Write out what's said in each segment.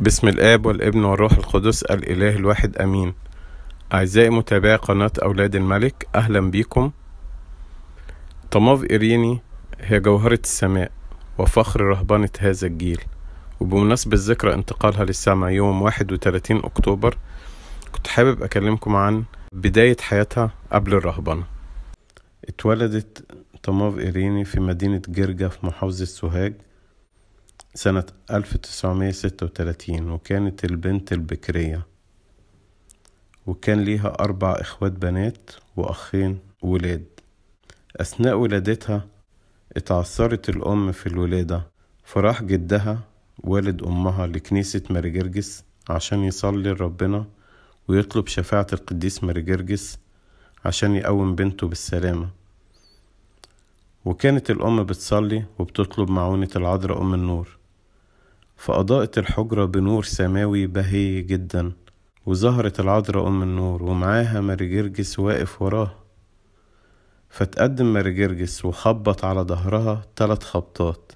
بسم الآب والابن والروح القدس الإله الواحد أمين أعزائي متابعي قناة أولاد الملك أهلا بيكم طماف إريني هي جوهرة السماء وفخر رهبنة هذا الجيل وبمناسبة ذكرى انتقالها للسماء يوم 31 أكتوبر كنت حابب أكلمكم عن بداية حياتها قبل الرهبنة اتولدت طماف إريني في مدينة جرجة في محافظة سوهاج سنة 1936 وكانت البنت البكرية وكان ليها أربع إخوات بنات وأخين ولاد أثناء ولادتها اتعثرت الأم في الولادة فراح جدها والد أمها لكنيسة ماري جرجس عشان يصلي لربنا ويطلب شفاعة القديس ماري جرجس عشان يقوم بنته بالسلامة وكانت الأم بتصلي وبتطلب معونة العذراء أم النور فأضاءت الحجرة بنور سماوي بهي جدا وظهرت العذراء أم النور ومعاها مرجرجس واقف وراها فتقدم مرجرجس وخبط على ظهرها تلات خبطات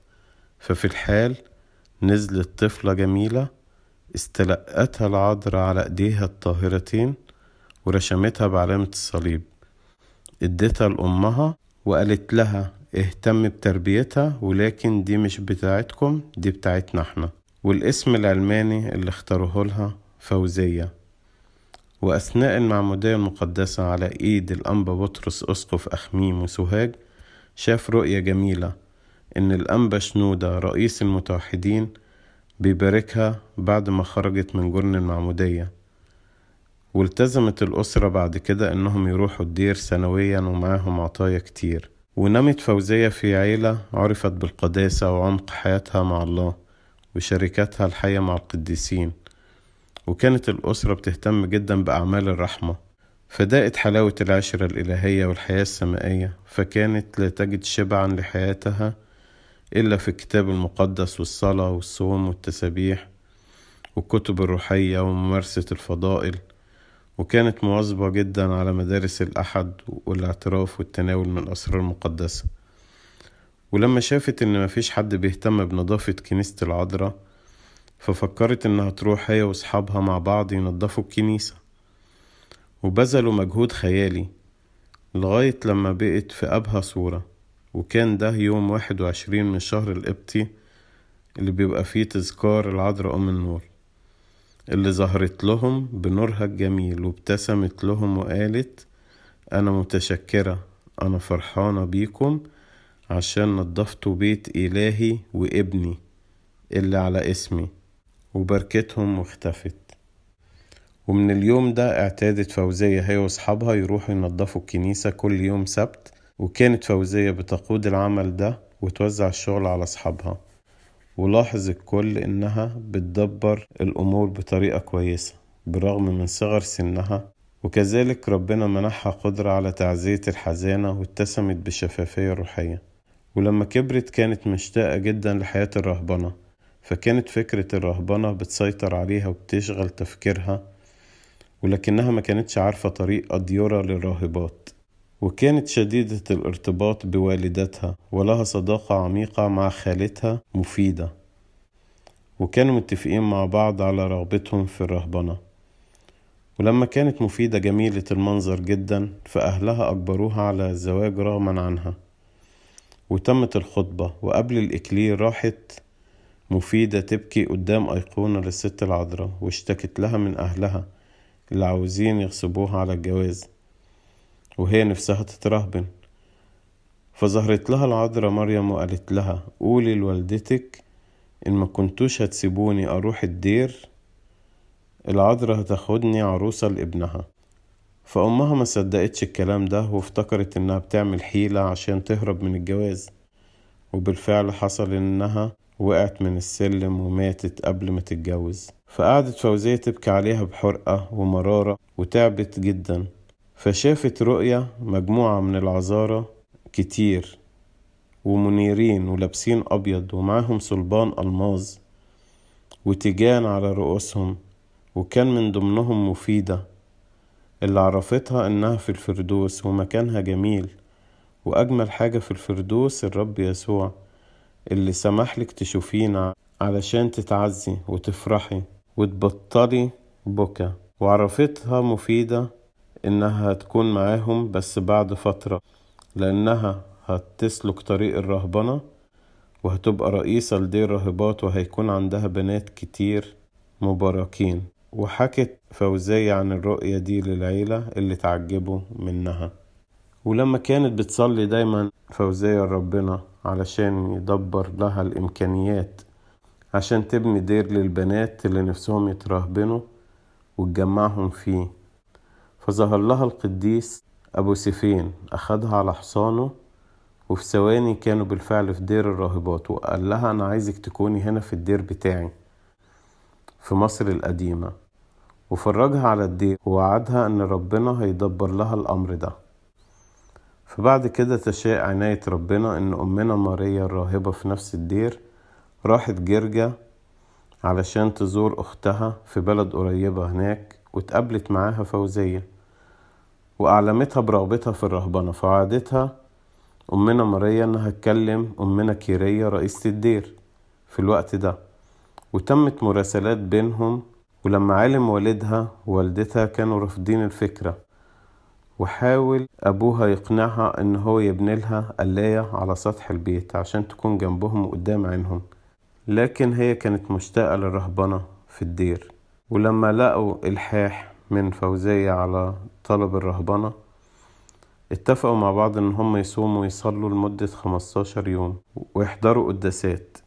ففي الحال نزلت طفلة جميلة استلقتها العذراء على ايديها الطاهرتين ورشمتها بعلامة الصليب ادتها لأمها وقالت لها اهتم بتربيتها ولكن دي مش بتاعتكم دي بتاعتنا احنا والاسم العلماني اللي اختاروه لها فوزية وأثناء المعمودية المقدسة على إيد الأنبا بطرس أسقف أخميم وسوهاج شاف رؤية جميلة إن الأنبا شنودة رئيس المتوحدين بيباركها بعد ما خرجت من جرن المعمودية والتزمت الأسرة بعد كده إنهم يروحوا الدير سنويا ومعاهم عطايا كتير ونمت فوزية في عيلة عرفت بالقداسة وعمق حياتها مع الله وشركتها الحية مع القديسين وكانت الأسرة بتهتم جدا بأعمال الرحمة فدائت حلاوة العشرة الإلهية والحياة السمائية فكانت لا تجد شبعا لحياتها إلا في الكتاب المقدس والصلاة والصوم والتسابيح والكتب الروحية وممارسة الفضائل وكانت مواظبة جدا على مدارس الأحد والاعتراف والتناول من الأسرار المقدسة ولما شافت إن مفيش حد بيهتم بنظافة كنيسة العذراء ففكرت إنها تروح هي وأصحابها مع بعض ينظفوا الكنيسة وبذلوا مجهود خيالي لغاية لما بقت في أبهى صورة وكان ده يوم واحد وعشرين من شهر القبطي اللي بيبقى فيه تذكار العذراء أم النور اللي ظهرت لهم بنورها الجميل وابتسمت لهم وقالت أنا متشكرة أنا فرحانة بيكم عشان نضفتوا بيت إلهي وابني اللي على اسمي وبركتهم واختفت ومن اليوم ده اعتادت فوزية هي وأصحابها يروحوا ينظفوا الكنيسة كل يوم سبت وكانت فوزية بتقود العمل ده وتوزع الشغل على أصحابها ولاحظ الكل إنها بتدبر الأمور بطريقة كويسة بالرغم من صغر سنها وكذلك ربنا منحها قدرة على تعزية الحزانة واتسمت بشفافية روحية ولما كبرت كانت مشتاقة جدا لحياة الرهبنة فكانت فكرة الرهبنة بتسيطر عليها وبتشغل تفكيرها ولكنها ما كانتش عارفة طريق أديورة للراهبات وكانت شديدة الارتباط بوالدتها ولها صداقة عميقة مع خالتها مفيدة وكانوا متفقين مع بعض على رغبتهم في الرهبنة ولما كانت مفيدة جميلة المنظر جدا فأهلها أجبروها على الزواج رغما عنها وتمت الخطبة وقبل الإكليل راحت مفيدة تبكي قدام أيقونة للست العذراء واشتكت لها من أهلها اللي عاوزين يغصبوها على الجواز وهي نفسها تترهبن فظهرت لها العذراء مريم وقالت لها قولي لوالدتك إن ما كنتوش هتسيبوني أروح الدير العذراء هتاخدني عروسة لابنها فأمها ما صدقتش الكلام ده وافتكرت إنها بتعمل حيلة عشان تهرب من الجواز وبالفعل حصل إنها وقعت من السلم وماتت قبل ما تتجوز فقعدت فوزية تبكي عليها بحرقة ومرارة وتعبت جدا فشافت رؤيا مجموعة من العذارى كتير ومنيرين ولابسين أبيض ومعاهم صلبان ألماظ وتيجان على رؤوسهم وكان من ضمنهم مفيدة اللي عرفتها إنها في الفردوس ومكانها جميل وأجمل حاجة في الفردوس الرب يسوع اللي سمحلك تشوفينا علشان تتعزي وتفرحي وتبطلي بكا وعرفتها مفيدة إنها هتكون معاهم بس بعد فترة لأنها هتسلك طريق الرهبنة وهتبقى رئيسة لدير راهبات وهيكون عندها بنات كتير مباركين وحكت فوزية عن الرؤية دي للعيلة اللي تعجبوا منها ولما كانت بتصلي دايما فوزية ربنا علشان يدبر لها الإمكانيات عشان تبني دير للبنات اللي نفسهم يترهبنوا وتجمعهم فيه فظهر لها القديس أبو سيفين أخدها على حصانه وفي ثواني كانوا بالفعل في دير الراهبات وقال لها أنا عايزك تكوني هنا في الدير بتاعي في مصر القديمة وفرجها على الدير ووعدها أن ربنا هيدبر لها الأمر ده فبعد كده تشاء عناية ربنا أن أمنا ماريا الراهبة في نفس الدير راحت جرجا علشان تزور أختها في بلد قريبة هناك واتقابلت معاها فوزية وأعلمتها برغبتها في الرهبنة فوعدتها أمنا ماريا إنها تكلم أمنا كيرية رئيسة الدير في الوقت ده وتمت مراسلات بينهم ولما علم والدها ووالدتها كانوا رافضين الفكرة وحاول أبوها يقنعها إن هو يبني لها قلاية على سطح البيت عشان تكون جنبهم وقدام عينهم لكن هي كانت مشتاقة للرهبنة في الدير ولما لقوا الحاح من فوزية على طلب الرهبنة اتفقوا مع بعض ان هم يصوموا ويصلوا لمدة خمستاشر يوم ويحضروا قداسات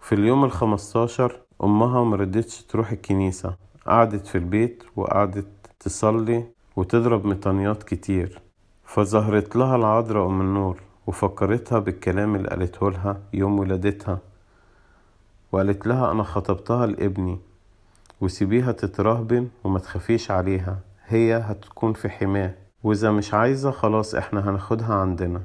في اليوم الخمستاشر امها مردتش تروح الكنيسة قعدت في البيت وقعدت تصلي وتضرب مطنيات كتير فظهرت لها العذراء ام النور وفكرتها بالكلام اللي قالته لها يوم ولادتها وقالت لها انا خطبتها لابني وسيبيها تترهبن وما تخافيش عليها هي هتكون في حماه واذا مش عايزة خلاص احنا هناخدها عندنا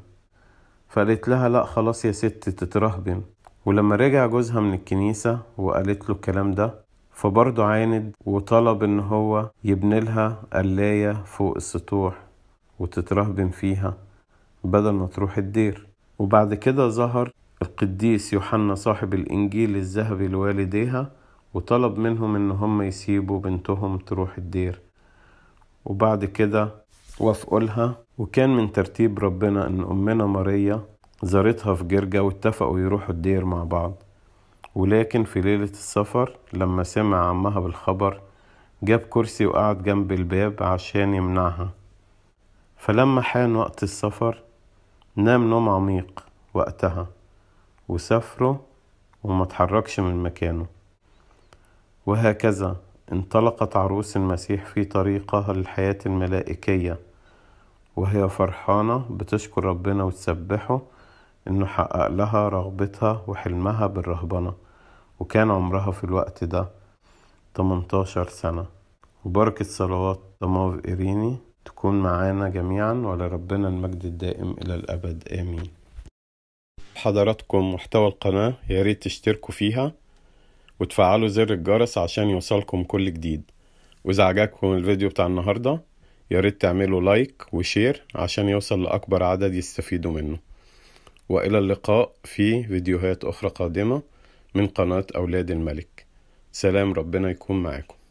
فقالت لها لا خلاص يا ست تترهبن ولما رجع جوزها من الكنيسة وقالت له الكلام ده فبرضه عاند وطلب ان هو يبني لها قلاية فوق السطوح وتترهبن فيها بدل ما تروح الدير وبعد كده ظهر القديس يوحنا صاحب الإنجيل الذهبي لوالديها وطلب منهم ان هم يسيبوا بنتهم تروح الدير وبعد كده وافقوا لها وكان من ترتيب ربنا ان امنا ماريا زارتها في جرجا واتفقوا يروحوا الدير مع بعض ولكن في ليلة السفر لما سمع عمها بالخبر جاب كرسي وقعد جنب الباب عشان يمنعها فلما حان وقت السفر نام نوم عميق وقتها وسافروا وما تحركش من مكانه وهكذا انطلقت عروس المسيح في طريقها للحياة الملائكية وهي فرحانة بتشكر ربنا وتسبحه إنه حقق لها رغبتها وحلمها بالرهبنة وكان عمرها في الوقت ده 18 سنة وبركة صلوات طماف إيريني تكون معانا جميعا ولربنا المجد الدائم إلى الأبد آمين حضراتكم محتوى القناة ياريت تشتركوا فيها وتفعلوا زر الجرس عشان يوصلكم كل جديد وإذا عجبكم الفيديو بتاع النهاردة ياريت تعملوا لايك وشير عشان يوصل لأكبر عدد يستفيدوا منه وإلى اللقاء في فيديوهات أخرى قادمة من قناة أولاد الملك سلام ربنا يكون معاكم